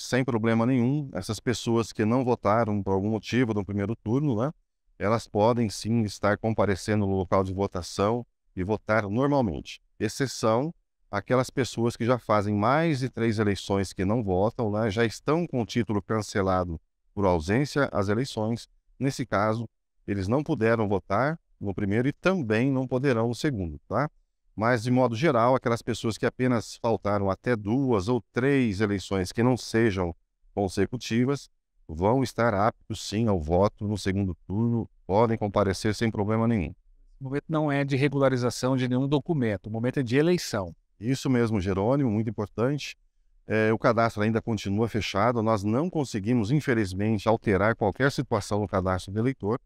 sem problema nenhum, essas pessoas que não votaram por algum motivo no primeiro turno, né, elas podem sim estar comparecendo no local de votação e votar normalmente, exceção aquelas pessoas que já fazem mais de três eleições que não votam, né, já estão com o título cancelado por ausência às eleições. Nesse caso, eles não puderam votar no primeiro e também não poderão no segundo, tá? Mas, de modo geral, aquelas pessoas que apenas faltaram até duas ou três eleições que não sejam consecutivas vão estar aptos, sim, ao voto no segundo turno, podem comparecer sem problema nenhum. O momento não é de regularização de nenhum documento, o momento é de eleição. Isso mesmo, Jerônimo, muito importante. É, o cadastro ainda continua fechado, nós não conseguimos, infelizmente, alterar qualquer situação no cadastro do eleitor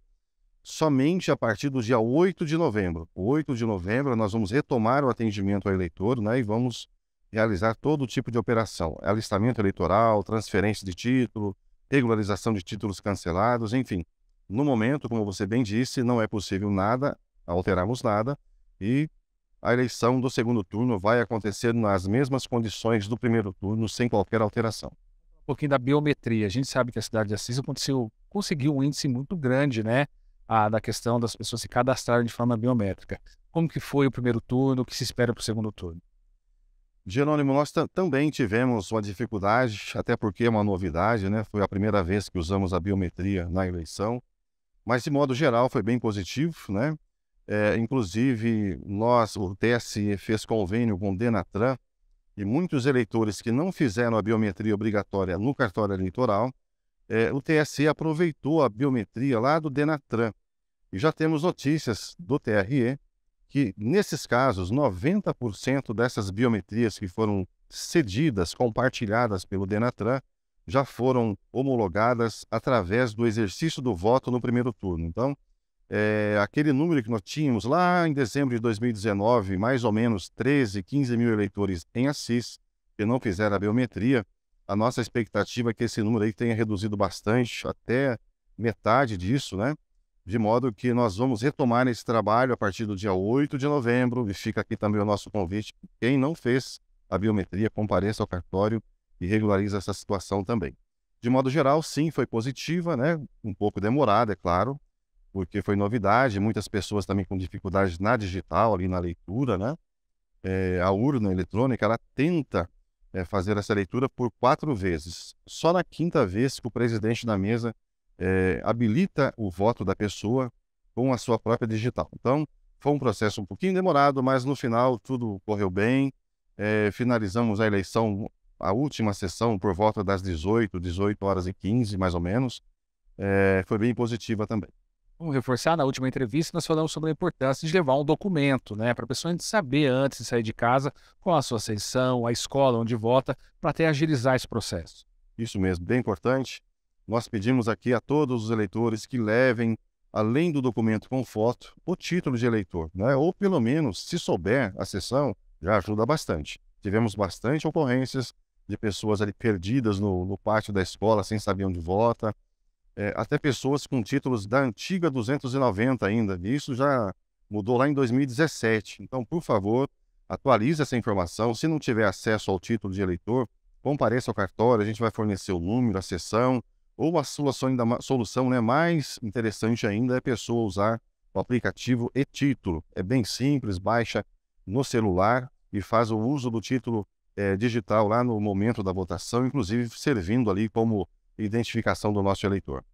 somente a partir do dia 8 de novembro. 8 de novembro, nós vamos retomar o atendimento ao eleitor né, e vamos realizar todo tipo de operação: alistamento eleitoral, transferência de título, regularização de títulos cancelados, enfim. No momento, como você bem disse, não é possível nada, alterarmos nada, e a eleição do segundo turno vai acontecer nas mesmas condições do primeiro turno, sem qualquer alteração. Um pouquinho da biometria. A gente sabe que a cidade de Assis aconteceu, conseguiu um índice muito grande, né? a, da questão das pessoas se cadastrarem de forma biométrica. Como que foi o primeiro turno? O que se espera para o segundo turno? Jerônimo, nós também tivemos uma dificuldade, até porque é uma novidade, né? Foi a primeira vez que usamos a biometria na eleição, mas de modo geral foi bem positivo, né? É, inclusive, nós, o TSE, fez convênio com o Denatran e muitos eleitores que não fizeram a biometria obrigatória no cartório eleitoral, é, o TSE aproveitou a biometria lá do Denatran e já temos notícias do TRE que, nesses casos, 90% dessas biometrias que foram cedidas, compartilhadas pelo Denatran, já foram homologadas através do exercício do voto no primeiro turno. Então, é, aquele número que nós tínhamos lá em dezembro de 2019, mais ou menos 13, 15 mil eleitores em Assis, que não fizeram a biometria, a nossa expectativa é que esse número aí tenha reduzido bastante, até metade disso, né? de modo que nós vamos retomar esse trabalho a partir do dia 8 de novembro e fica aqui também o nosso convite. Quem não fez a biometria, compareça ao cartório e regularize essa situação também. De modo geral, sim, foi positiva, né? Um pouco demorada, é claro, porque foi novidade, muitas pessoas também com dificuldades na digital, ali na leitura, né? É, a urna eletrônica, ela tenta é, fazer essa leitura por quatro vezes. Só na quinta vez que o presidente da mesa é, habilita o voto da pessoa com a sua própria digital. Então, foi um processo um pouquinho demorado, mas no final tudo correu bem. É, finalizamos a eleição, a última sessão, por volta das 18, 18 horas e 15, mais ou menos. É, foi bem positiva também. Vamos reforçar, na última entrevista nós falamos sobre a importância de levar um documento, né? Para a pessoa saber antes de sair de casa qual a sua ascensão, a escola onde vota, para até agilizar esse processo. Isso mesmo, bem importante. Nós pedimos aqui a todos os eleitores que levem, além do documento com foto, o título de eleitor, né? ou pelo menos, se souber a sessão, já ajuda bastante. Tivemos bastante ocorrências de pessoas ali perdidas no, no pátio da escola, sem saber onde vota, é, até pessoas com títulos da antiga 290 ainda, e isso já mudou lá em 2017. Então, por favor, atualize essa informação. Se não tiver acesso ao título de eleitor, compareça ao cartório, a gente vai fornecer o número, a sessão, ou a solução, ainda, solução né, mais interessante ainda é a pessoa usar o aplicativo e-título. É bem simples, baixa no celular e faz o uso do título é, digital lá no momento da votação, inclusive servindo ali como identificação do nosso eleitor.